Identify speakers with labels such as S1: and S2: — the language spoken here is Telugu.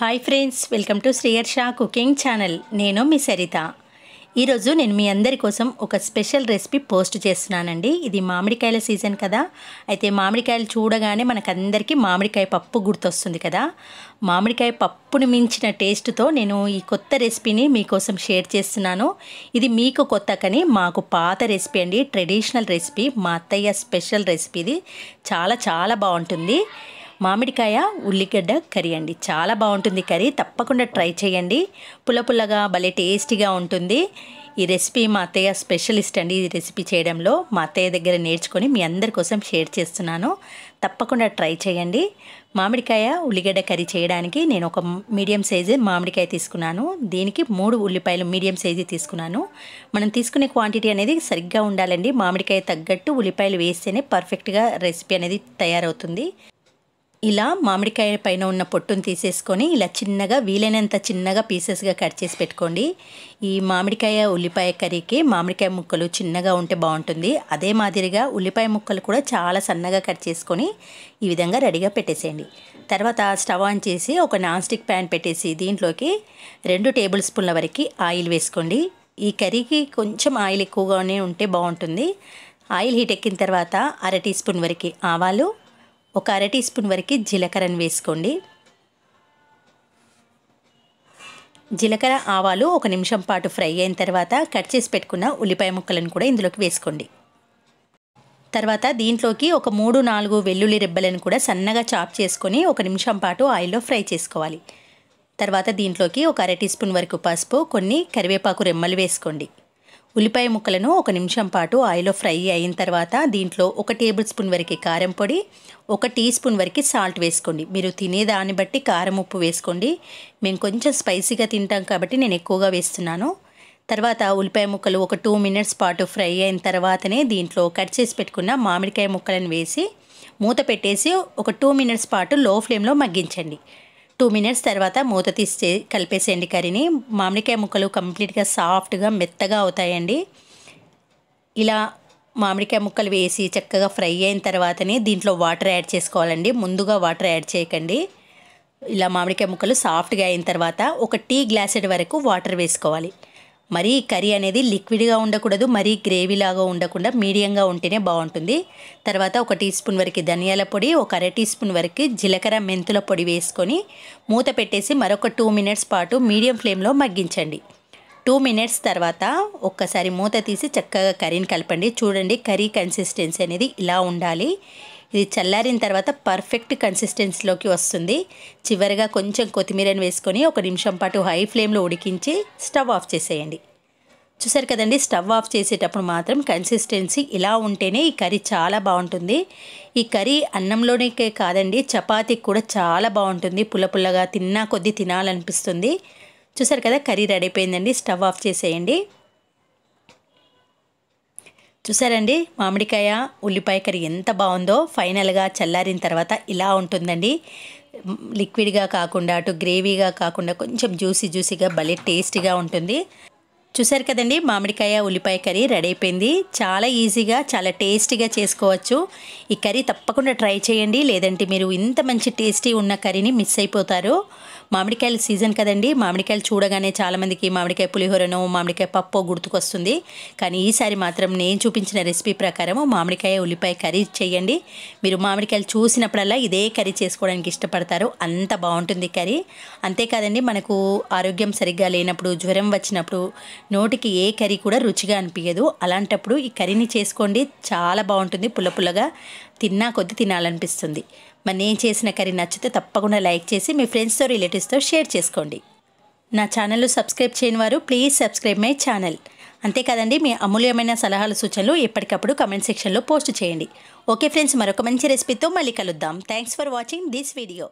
S1: hi friends welcome to Sriharsha cooking channel నేను మీ సరిత ఈరోజు నేను మీ అందరి కోసం ఒక స్పెషల్ రెసిపీ పోస్ట్ చేస్తున్నానండి ఇది మామిడికాయల సీజన్ కదా అయితే మామిడికాయలు చూడగానే మనకందరికీ మామిడికాయ పప్పు గుర్తొస్తుంది కదా మామిడికాయ పప్పును మించిన టేస్ట్తో నేను ఈ కొత్త రెసిపీని మీకోసం షేర్ చేస్తున్నాను ఇది మీకు కొత్త కానీ మాకు పాత రెసిపీ అండి ట్రెడిషనల్ రెసిపీ మా అత్తయ్య స్పెషల్ రెసిపీ ఇది చాలా చాలా బాగుంటుంది మామిడికాయ ఉల్లిగడ్డ కర్రీ అండి చాలా బాగుంటుంది కర్రీ తప్పకుండా ట్రై చేయండి పుల్ల పుల్లగా భలే టేస్టీగా ఉంటుంది ఈ రెసిపీ మా అత్తయ్య స్పెషలిస్ట్ అండి ఈ రెసిపీ చేయడంలో మా అత్తయ్య దగ్గర నేర్చుకొని మీ అందరి కోసం షేర్ చేస్తున్నాను తప్పకుండా ట్రై చేయండి మామిడికాయ ఉల్లిగడ్డ కర్రీ చేయడానికి నేను ఒక మీడియం సైజు మామిడికాయ తీసుకున్నాను దీనికి మూడు ఉల్లిపాయలు మీడియం సైజు తీసుకున్నాను మనం తీసుకునే క్వాంటిటీ అనేది సరిగ్గా ఉండాలండి మామిడికాయ తగ్గట్టు ఉల్లిపాయలు వేస్తేనే పర్ఫెక్ట్గా రెసిపీ అనేది తయారవుతుంది ఇలా మామిడికాయ పైన ఉన్న పొట్టును తీసేసుకొని ఇలా చిన్నగా వీలైనంత చిన్నగా పీసెస్గా కట్ చేసి పెట్టుకోండి ఈ మామిడికాయ ఉల్లిపాయ కర్రీకి మామిడికాయ ముక్కలు చిన్నగా ఉంటే బాగుంటుంది అదే మాదిరిగా ఉల్లిపాయ ముక్కలు కూడా చాలా సన్నగా కట్ చేసుకొని ఈ విధంగా రెడీగా పెట్టేసేయండి తర్వాత స్టవ్ ఆన్ చేసి ఒక నాన్ స్టిక్ ప్యాన్ పెట్టేసి దీంట్లోకి రెండు టేబుల్ స్పూన్ల వరకు ఆయిల్ వేసుకోండి ఈ కర్రీకి కొంచెం ఆయిల్ ఎక్కువగానే ఉంటే బాగుంటుంది ఆయిల్ హీట్ ఎక్కిన తర్వాత అర టీ స్పూన్ వరకు ఆవాలు ఒక అర టీ స్పూన్ వరకు జీలకర్రను వేసుకోండి జీలకర్ర ఆవాలు ఒక నిమిషం పాటు ఫ్రై అయిన తర్వాత కట్ చేసి పెట్టుకున్న ఉల్లిపాయ ముక్కలను కూడా ఇందులోకి వేసుకోండి తర్వాత దీంట్లోకి ఒక మూడు నాలుగు వెల్లుల్లి రెబ్బలను కూడా సన్నగా చాప్ చేసుకొని ఒక నిమిషం పాటు ఆయిల్లో ఫ్రై చేసుకోవాలి తర్వాత దీంట్లోకి ఒక అర టీ స్పూన్ వరకు పసుపు కొన్ని కరివేపాకు రెమ్మలు వేసుకోండి ఉల్లిపాయ ముక్కలను ఒక నిమిషం పాటు ఆయిల్లో ఫ్రై అయిన తర్వాత దీంట్లో ఒక టేబుల్ స్పూన్ వరకు కారం పొడి ఒక టీ స్పూన్ వరకు సాల్ట్ వేసుకోండి మీరు తినేదాన్ని బట్టి కారం ఉప్పు వేసుకోండి మేము కొంచెం స్పైసీగా తింటాం కాబట్టి నేను ఎక్కువగా వేస్తున్నాను తర్వాత ఉల్లిపాయ ముక్కలు ఒక టూ మినిట్స్ పాటు ఫ్రై అయిన తర్వాతనే దీంట్లో కట్ చేసి పెట్టుకున్న మామిడికాయ ముక్కలను వేసి మూత పెట్టేసి ఒక టూ మినిట్స్ పాటు లో ఫ్లేమ్లో మగ్గించండి టూ మినిట్స్ తర్వాత మూత తీసి కలిపేసేయండి కర్రీని మామిడికాయ ముక్కలు కంప్లీట్గా సాఫ్ట్గా మెత్తగా అవుతాయండి ఇలా మామిడికాయ ముక్కలు వేసి చక్కగా ఫ్రై అయిన తర్వాతనే దీంట్లో వాటర్ యాడ్ చేసుకోవాలండి ముందుగా వాటర్ యాడ్ చేయకండి ఇలా మామిడికాయ ముక్కలు సాఫ్ట్గా అయిన తర్వాత ఒక టీ గ్లాసెడ్ వరకు వాటర్ వేసుకోవాలి మరీ కర్రీ అనేది లిక్విడ్గా ఉండకూడదు మరీ గ్రేవీలాగా ఉండకుండా మీడియంగా ఉంటేనే బాగుంటుంది తర్వాత ఒక టీ స్పూన్ వరకు ధనియాల పొడి ఒక అర టీ స్పూన్ వరకు జీలకర్ర మెంతుల పొడి వేసుకొని మూత పెట్టేసి మరొక టూ మినిట్స్ పాటు మీడియం ఫ్లేమ్లో మగ్గించండి టూ మినిట్స్ తర్వాత ఒక్కసారి మూత తీసి చక్కగా కర్రీని కలపండి చూడండి కర్రీ కన్సిస్టెన్సీ అనేది ఇలా ఉండాలి ఇది చల్లారిన తర్వాత పర్ఫెక్ట్ కన్సిస్టెన్సీలోకి వస్తుంది చివరిగా కొంచెం కొత్తిమీరని వేసుకొని ఒక నిమిషం పాటు హై ఫ్లేమ్లో ఉడికించి స్టవ్ ఆఫ్ చేసేయండి చూసారు కదండి స్టవ్ ఆఫ్ చేసేటప్పుడు మాత్రం కన్సిస్టెన్సీ ఇలా ఉంటేనే ఈ కర్రీ చాలా బాగుంటుంది ఈ కర్రీ అన్నంలోనే కాదండి చపాతీకి కూడా చాలా బాగుంటుంది పుల్ల పుల్లగా తిన్నా కొద్దీ తినాలనిపిస్తుంది చూసారు కదా కర్రీ రెడీ అయిపోయిందండి స్టవ్ ఆఫ్ చేసేయండి చూసారండి మామిడికాయ ఉల్లిపాయ కర్రీ ఎంత బాగుందో ఫైనల్గా చల్లారిన తర్వాత ఇలా ఉంటుందండి లిక్విడ్గా కాకుండా అటు గ్రేవీగా కాకుండా కొంచెం జ్యూసీ జ్యూసీగా భలే టేస్టీగా ఉంటుంది చూసారు కదండి మామిడికాయ ఉల్లిపాయ కర్రీ రెడీ అయిపోయింది చాలా ఈజీగా చాలా టేస్టీగా చేసుకోవచ్చు ఈ కర్రీ తప్పకుండా ట్రై చేయండి లేదంటే మీరు ఇంత మంచి టేస్టీ ఉన్న కర్రీని మిస్ అయిపోతారు మామిడికాయల సీజన్ కదండి మామిడికాయలు చూడగానే చాలామందికి మామిడికాయ పులిహోరను మామిడికాయ పప్పు గుర్తుకొస్తుంది కానీ ఈసారి మాత్రం నేను చూపించిన రెసిపీ ప్రకారం మామిడికాయ ఉల్లిపాయ కర్రీ చేయండి మీరు మామిడికాయలు చూసినప్పుడల్లా ఇదే కర్రీ చేసుకోవడానికి ఇష్టపడతారు అంత బాగుంటుంది కర్రీ అంతేకాదండి మనకు ఆరోగ్యం సరిగ్గా లేనప్పుడు జ్వరం వచ్చినప్పుడు నోటికి ఏ కర్రీ కూడా రుచిగా అనిపించదు అలాంటప్పుడు ఈ కర్రీని చేసుకోండి చాలా బాగుంటుంది పుల్ల పుల్లగా తిన్నా కొద్ది తినాలనిపిస్తుంది మరి నేను చేసిన కర్రీ నచ్చితే తప్పకుండా లైక్ చేసి మీ ఫ్రెండ్స్తో రిలేటివ్స్తో షేర్ చేసుకోండి నా ఛానల్ సబ్స్క్రైబ్ చేయని వారు ప్లీజ్ సబ్స్క్రైబ్ మై ఛానల్ అంతే కదండి మీ అమూల్యమైన సలహాలు సూచనలు ఎప్పటికప్పుడు కమెంట్ సెక్షన్లో పోస్ట్ చేయండి ఓకే ఫ్రెండ్స్ మరొక మంచి రెసిపీతో మళ్ళీ కలుద్దాం thanks for watching this video